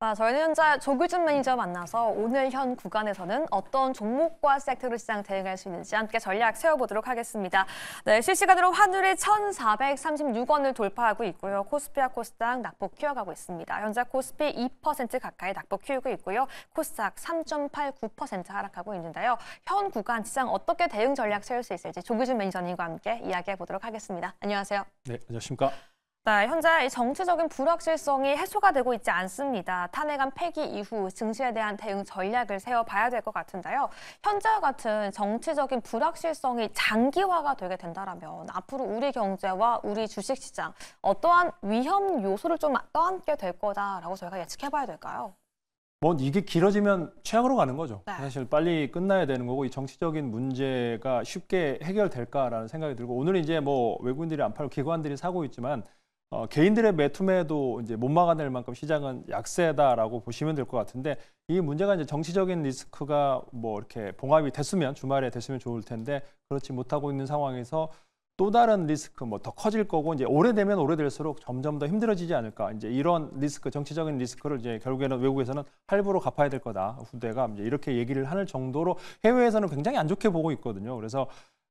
아, 저희는 현재 조규준 매니저 만나서 오늘 현 구간에서는 어떤 종목과 섹터로 시장 대응할 수 있는지 함께 전략 세워보도록 하겠습니다. 네, 실시간으로 환율이 1,436원을 돌파하고 있고요. 코스피와 코스닥 낙폭 키워가고 있습니다. 현재 코스피 2% 가까이 낙폭 키우고 있고요. 코스닥 3.89% 하락하고 있는데요. 현 구간 시장 어떻게 대응 전략 세울 수 있을지 조규준 매니저님과 함께 이야기해보도록 하겠습니다. 안녕하세요. 네, 안녕하십니까. 현재 정치적인 불확실성이 해소가 되고 있지 않습니다. 탄핵안 폐기 이후 증시에 대한 대응 전략을 세워봐야 될 것 같은데요. 현재와 같은 정치적인 불확실성이 장기화가 되게 된다면 앞으로 우리 경제와 우리 주식시장 어떠한 위험 요소를 좀 떠안게 될 거다라고 저희가 예측해봐야 될까요? 뭐 이게 길어지면 최악으로 가는 거죠. 네. 사실 빨리 끝나야 되는 거고 이 정치적인 문제가 쉽게 해결될까라는 생각이 들고 오늘 이제 뭐 외국인들이 안 팔고 기관들이 사고 있지만 어, 개인들의 매투매도 이제 못 막아낼 만큼 시장은 약세다라고 보시면 될 것 같은데 이 문제가 이제 정치적인 리스크가 뭐 이렇게 봉합이 됐으면 주말에 됐으면 좋을 텐데 그렇지 못하고 있는 상황에서 또 다른 리스크 뭐 더 커질 거고 이제 오래되면 오래될수록 점점 더 힘들어지지 않을까 이제 이런 리스크 정치적인 리스크를 이제 결국에는 외국에서는 할부로 갚아야 될 거다 후대가 이제 이렇게 얘기를 하는 정도로 해외에서는 굉장히 안 좋게 보고 있거든요 그래서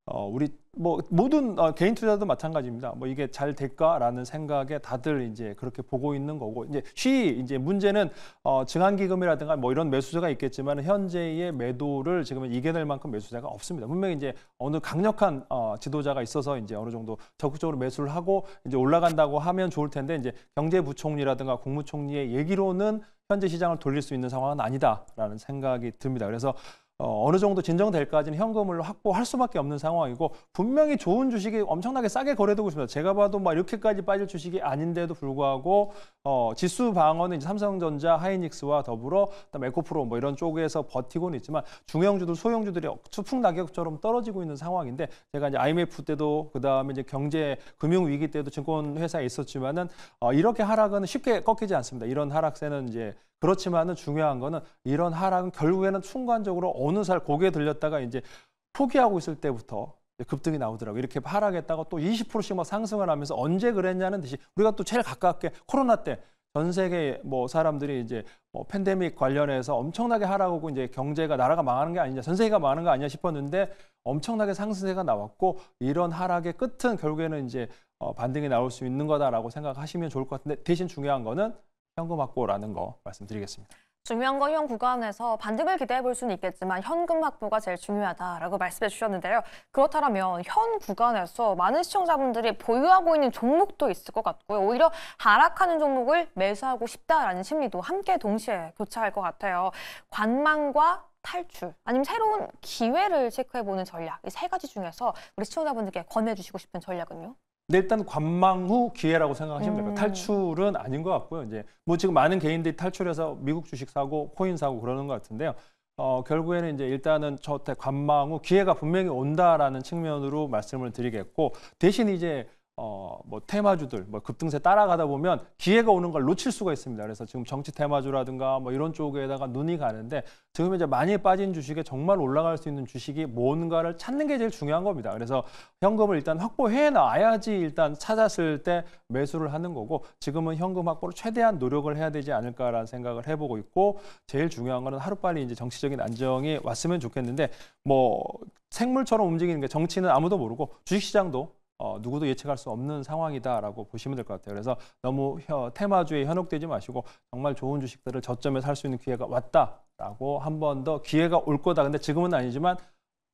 어, 우리 뭐 모든 어, 개인 투자도 마찬가지입니다. 뭐 이게 잘 될까라는 생각에 다들 이제 그렇게 보고 있는 거고 이제 쉬 이제 문제는 어, 증한 기금이라든가 뭐 이런 매수자가 있겠지만 현재의 매도를 지금은 이겨낼 만큼 매수자가 없습니다. 분명히 이제 어느 강력한 어, 지도자가 있어서 이제 어느 정도 적극적으로 매수를 하고 이제 올라간다고 하면 좋을 텐데 이제 경제부총리라든가 국무총리의 얘기로는 현재 시장을 돌릴 수 있는 상황은 아니다라는 생각이 듭니다. 그래서 어, 어느 정도 진정될까지는 현금을 확보할 수밖에 없는 상황이고 분명히 좋은 주식이 엄청나게 싸게 거래되고 있습니다. 제가 봐도 막 이렇게까지 빠질 주식이 아닌데도 불구하고 어, 지수 방어는 삼성전자, 하이닉스와 더불어 에 에코프로 뭐 이런 쪽에서 버티고는 있지만 중형주들, 소형주들이 추풍 낙엽처럼 떨어지고 있는 상황인데 제가 이제 IMF 때도 그다음에 이제 경제 금융 위기 때도 증권 회사에 있었지만은 어, 이렇게 하락은 쉽게 꺾이지 않습니다. 이런 하락세는 이제 그렇지만은 중요한 거는 이런 하락은 결국에는 순간적으로 어느 살 고개 들렸다가 이제 포기하고 있을 때부터 급등이 나오더라고요. 이렇게 하락했다가 또 20%씩 막 상승을 하면서 언제 그랬냐는 듯이 우리가 또 제일 가깝게 코로나 때 전 세계 뭐 사람들이 이제 뭐 팬데믹 관련해서 엄청나게 하락하고 이제 경제가 나라가 망하는 게 아니냐, 전 세계가 망하는 거 아니냐 싶었는데 엄청나게 상승세가 나왔고 이런 하락의 끝은 결국에는 이제 어, 반등이 나올 수 있는 거다라고 생각하시면 좋을 것 같은데 대신 중요한 거는 현금 확보라는 거 말씀드리겠습니다. 중요한 건 현 구간에서 반등을 기대해 볼 수는 있겠지만 현금 확보가 제일 중요하다라고 말씀해 주셨는데요. 그렇다면 현 구간에서 많은 시청자분들이 보유하고 있는 종목도 있을 것 같고요. 오히려 하락하는 종목을 매수하고 싶다라는 심리도 함께 동시에 교차할 것 같아요. 관망과 탈출 아니면 새로운 기회를 체크해보는 전략 이 세 가지 중에서 우리 시청자분들께 권해주시고 싶은 전략은요? 근데 일단 관망 후 기회라고 생각하시면 음. 됩니다. 탈출은 아닌 것 같고요. 이제 뭐 지금 많은 개인들이 탈출해서 미국 주식 사고 코인 사고 그러는 것 같은데요. 어, 결국에는 이제 일단은 저한테 관망 후 기회가 분명히 온다라는 측면으로 말씀을 드리겠고 대신 이제 어, 뭐 테마주들, 뭐 급등세 따라가다 보면 기회가 오는 걸 놓칠 수가 있습니다. 그래서 지금 정치 테마주라든가 뭐 이런 쪽에다가 눈이 가는데 지금 이제 많이 빠진 주식에 정말 올라갈 수 있는 주식이 뭔가를 찾는 게 제일 중요한 겁니다. 그래서 현금을 일단 확보해 놔야지 일단 찾았을 때 매수를 하는 거고 지금은 현금 확보를 최대한 노력을 해야 되지 않을까라는 생각을 해보고 있고 제일 중요한 거는 하루빨리 이제 정치적인 안정이 왔으면 좋겠는데 뭐 생물처럼 움직이는 게 정치는 아무도 모르고 주식시장도 어, 누구도 예측할 수 없는 상황이다라고 보시면 될 것 같아요. 그래서 너무 혀, 테마주에 현혹되지 마시고 정말 좋은 주식들을 저점에 살수 있는 기회가 왔다라고 한 번 더 기회가 올 거다. 근데 지금은 아니지만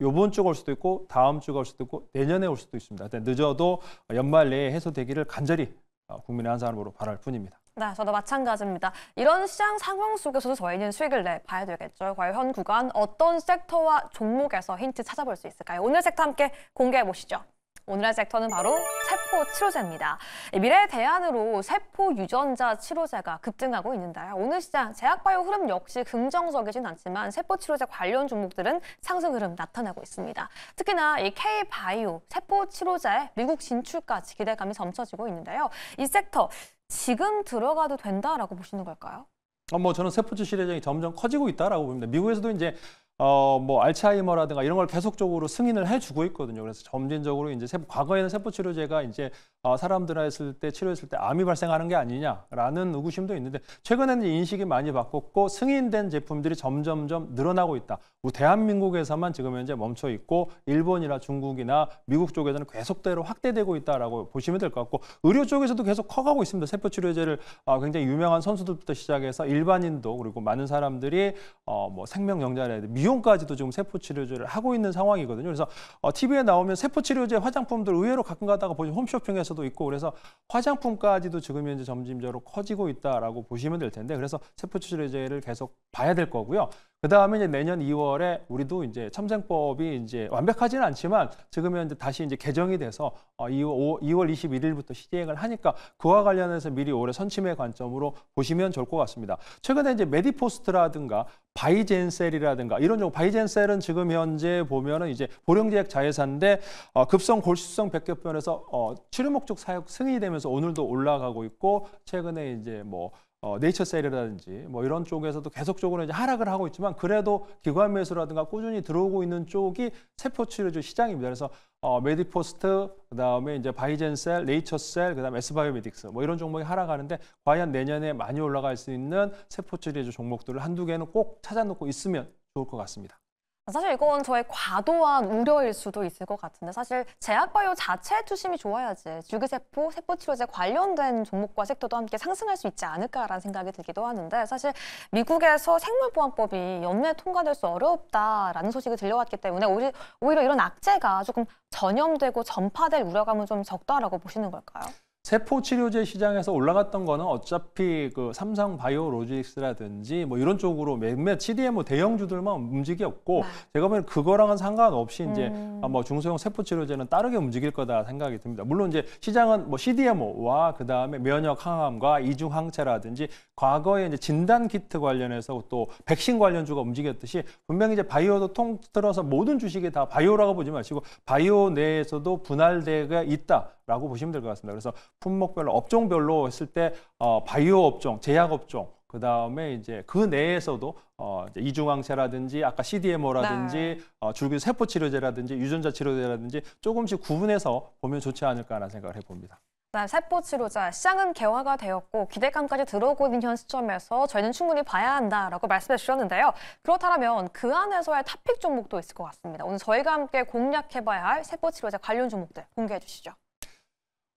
요번 주올 수도 있고 다음 주올 수도 있고 내년에 올 수도 있습니다. 근데 늦어도 연말 내에 해소되기를 간절히 어, 국민의 한 사람으로 바랄 뿐입니다. 네, 저도 마찬가지입니다. 이런 시장 상황 속에서도 저희는 수익을 내봐야 되겠죠. 과연 현 구간 어떤 섹터와 종목에서 힌트 찾아볼 수 있을까요? 오늘 섹터 함께 공개해 보시죠. 오늘의 섹터는 바로 세포 치료제입니다. 미래의 대안으로 세포 유전자 치료제가 급등하고 있는데요. 오늘 시장 제약바이오 흐름 역시 긍정적이진 않지만 세포 치료제 관련 종목들은 상승 흐름 나타나고 있습니다. 특히나 이 K바이오 세포 치료제 미국 진출까지 기대감이 점쳐지고 있는데요. 이 섹터 지금 들어가도 된다라고 보시는 걸까요? 어, 뭐 저는 세포치 시장이 점점 커지고 있다라고 봅니다. 미국에서도 이제 어, 뭐 알츠하이머라든가 이런 걸 계속적으로 승인을 해주고 있거든요. 그래서 점진적으로 이제 세포, 과거에는 세포 치료제가 이제 어, 사람들 했을 때 치료했을 때 암이 발생하는 게 아니냐라는 의구심도 있는데 최근에는 인식이 많이 바뀌었고 승인된 제품들이 점점점 늘어나고 있다. 대한민국에서만 지금 현재 멈춰 있고 일본이나 중국이나 미국 쪽에서는 계속대로 확대되고 있다라고 보시면 될 것 같고 의료 쪽에서도 계속 커가고 있습니다. 세포 치료제를 어, 굉장히 유명한 선수들부터 시작해서 일반인도 그리고 많은 사람들이 어, 뭐 생명 영자라든지 미용까지도 지금 세포 치료제를 하고 있는 상황이거든요. 그래서 어, TV에 나오면 세포 치료제 화장품들 의외로 가끔 가다가 보시면 홈쇼핑에서도 있고 그래서 화장품까지도 지금 현재 점진적으로 커지고 있다라고 보시면 될 텐데 그래서 세포 치료제를 계속 봐야 될 거고요. 그 다음에 이제 내년 2월에 우리도 이제 참생법이 이제 완벽하지는 않지만 지금 현재 다시 이제 개정이 돼서 2월, 2 1일부터 시행을 하니까 그와 관련해서 미리 올해 선침의 관점으로 보시면 좋을 것 같습니다. 최근에 이제 메디포스트라든가 바이젠셀이라든가 이런 종류 바이젠셀은 지금 현재 보면은 이제 보령제약 자회사인데 어, 급성 골수성 백혈병에서 어, 치료 목적 사역 승인이 되면서 오늘도 올라가고 있고 최근에 이제 뭐 어, 네이처셀이라든지 뭐 이런 쪽에서도 계속적으로 이제 하락을 하고 있지만 그래도 기관 매수라든가 꾸준히 들어오고 있는 쪽이 세포 치료제 시장입니다. 그래서 어, 메디포스트 그다음에 이제 바이젠셀, 네이처셀, 그다음에 에스바이오메딕스 뭐 이런 종목이 하락하는데 과연 내년에 많이 올라갈 수 있는 세포 치료제 종목들을 한두 개는 꼭 찾아 놓고 있으면 좋을 것 같습니다. 사실 이건 저의 과도한 우려일 수도 있을 것 같은데 사실 제약바이오 자체 투심이 좋아야지 줄기세포, 세포치료제 관련된 종목과 섹터도 함께 상승할 수 있지 않을까라는 생각이 들기도 하는데 사실 미국에서 생물보안법이 연내 통과될 수 어렵다라는 소식이 들려왔기 때문에 오히려 이런 악재가 조금 전염되고 전파될 우려감은 좀 적다라고 보시는 걸까요? 세포 치료제 시장에서 올라갔던 거는 어차피 그 삼성 바이오로직스라든지 뭐 이런 쪽으로 몇몇 CDMO 뭐 대형주들만 움직였고 아. 제가 보기엔 그거랑은 상관없이 음. 이제 뭐 중소형 세포 치료제는 따르게 움직일 거다 생각이 듭니다. 물론 이제 시장은 뭐 CDMO와 그다음에 면역 항암과 이중 항체라든지 과거에 이제 진단 키트 관련해서 또 백신 관련주가 움직였듯이 분명히 이제 바이오도 통틀어서 모든 주식이 다 바이오라고 보지 마시고 바이오 내에서도 분할대가 있다. 라고 보시면 될 것 같습니다. 그래서 품목별로 업종별로 했을 때 어, 바이오 업종, 제약 업종, 그 다음에 이제 그 내에서도 어, 이제 이중항체라든지 아까 CDMO라든지 네. 어, 줄기 세포 치료제라든지 유전자 치료제라든지 조금씩 구분해서 보면 좋지 않을까라는 생각을 해봅니다. 네, 세포 치료제 시장은 개화가 되었고 기대감까지 들어오고 있는 현 시점에서 저희는 충분히 봐야 한다라고 말씀해 주셨는데요. 그렇다면 그 안에서의 탑픽 종목도 있을 것 같습니다. 오늘 저희가 함께 공략해봐야 할 세포 치료제 관련 종목들 공개해 주시죠.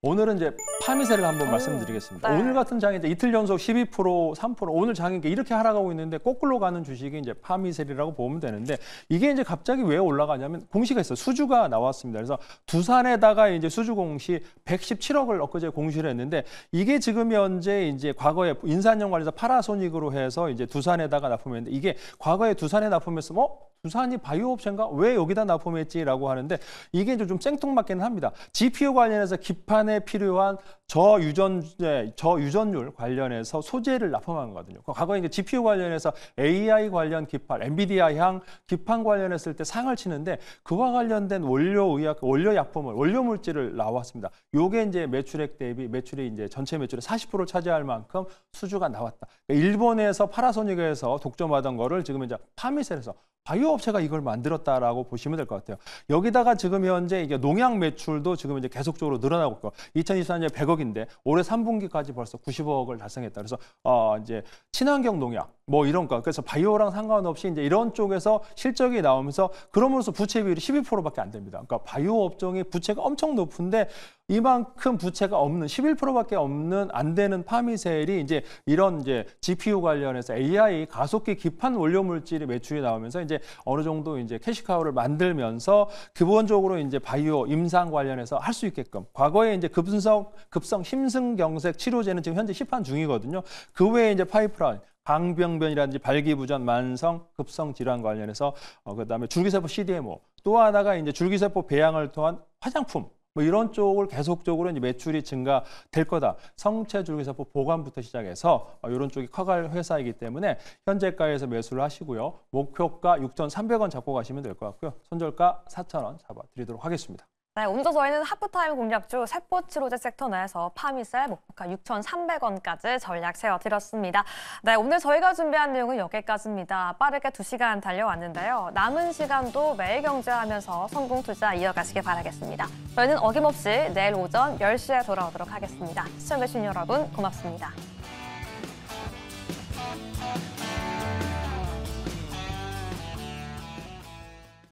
오늘은 이제 파미세를 한번 오, 말씀드리겠습니다. 네. 오늘 같은 장이 이제 이틀 연속 12% 3% 오늘 장이 이렇게 하락하고 있는데 거꾸로 가는 주식이 이제 파미셀이라고 보면 되는데 이게 이제 갑자기 왜 올라가냐면 공시가 있어요. 수주가 나왔습니다. 그래서 두산에다가 이제 수주 공시 117억을 엊그제 공시를 했는데 이게 지금 현재 이제 과거에 인산형 관리사 파라소닉으로 해서 이제 두산에다가 납품했는데 이게 과거에 두산에 납품했으면 어? 부산이 바이오업체인가 왜 여기다 납품했지라고 하는데 이게 이제 좀 생뚱맞기는 합니다. GPU 관련해서 기판에 필요한 저유전 네, 저유전율 관련해서 소재를 납품한 거거든요. 그 과거에 이제 GPU 관련해서 AI 관련 기판, 엔비디아 향 기판 관련했을 때 상을 치는데 그와 관련된 원료 의약, 원료 약품을, 원료 물질을 나왔습니다. 요게 이제 매출액 대비 매출이 이제 전체 매출의 40%를 차지할 만큼 수주가 나왔다. 그러니까 일본에서 파라소닉에서 독점하던 거를 지금 이제 파미셀에서 바이오 산업체가 이걸 만들었다라고 보시면 될 것 같아요. 여기다가 지금 현재 이게 농약 매출도 지금 이제 계속적으로 늘어나고 있고 2024년에 100억인데 올해 3분기까지 벌써 90억을 달성했다. 그래서 어 이제 친환경 농약 뭐 이런 거 그래서 바이오랑 상관없이 이제 이런 쪽에서 실적이 나오면서 그러므로 부채 비율이 12%밖에 안 됩니다. 그러니까 바이오 업종이 부채가 엄청 높은데 이만큼 부채가 없는 11%밖에 없는 안 되는 파미셀이 이제 이런 이제 GPU 관련해서 AI 가속기 기판 원료 물질이 매출이 나오면서 이제 어느 정도 이제 캐시카우를 만들면서 기본적으로 이제 바이오 임상 관련해서 할 수 있게끔 과거에 이제 급성 급성 힘승 경색 치료제는 지금 현재 시판 중이거든요. 그 외에 이제 파이프라인 방병변이라든지 발기부전, 만성, 급성 질환 관련해서 어, 그다음에 줄기세포 CDMO 또 하나가 이제 줄기세포 배양을 통한 화장품 뭐 이런 쪽을 계속적으로 이제 매출이 증가될 거다. 성체 줄기세포 보관부터 시작해서 이런 어, 쪽이 커갈 회사이기 때문에 현재가에서 매수를 하시고요. 목표가 6,300원 잡고 가시면 될 것 같고요. 손절가 4,000원 잡아드리도록 하겠습니다. 네, 온도소에는 하프타임 공략주 세포츠로제 섹터 내에서 파미셀 목포카 6,300원까지 전략 세워드렸습니다. 네, 오늘 저희가 준비한 내용은 여기까지입니다. 빠르게 두시간 달려왔는데요. 남은 시간도 매일 경제하면서 성공 투자 이어가시길 바라겠습니다. 저희는 어김없이 내일 오전 10시에 돌아오도록 하겠습니다. 시청해주신 여러분 고맙습니다.